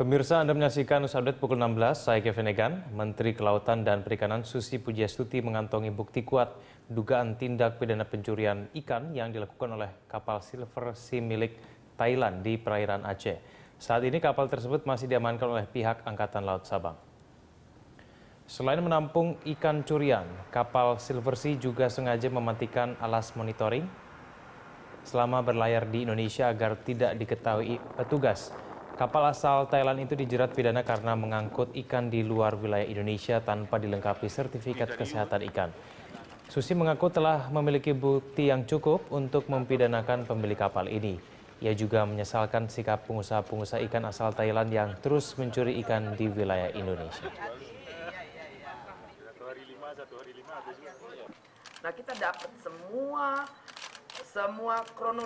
Pemirsa Anda menyaksikan News Update pukul 16, saya Kevin Egan. Menteri Kelautan dan Perikanan Susi Pujiastuti mengantongi bukti kuat dugaan tindak pidana pencurian ikan yang dilakukan oleh kapal Silver Sea milik Thailand di perairan Aceh. Saat ini kapal tersebut masih diamankan oleh pihak Angkatan Laut Sabang. Selain menampung ikan curian, kapal Silver Sea juga sengaja mematikan alas monitoring selama berlayar di Indonesia agar tidak diketahui petugas. Kapal asal Thailand itu dijerat pidana karena mengangkut ikan di luar wilayah Indonesia tanpa dilengkapi sertifikat kesehatan ikan. Susi mengaku telah memiliki bukti yang cukup untuk mempidanakan pemilik kapal ini. Ia juga menyesalkan sikap pengusaha-pengusaha ikan asal Thailand yang terus mencuri ikan di wilayah Indonesia. Nah kita dapat semua semua kronologi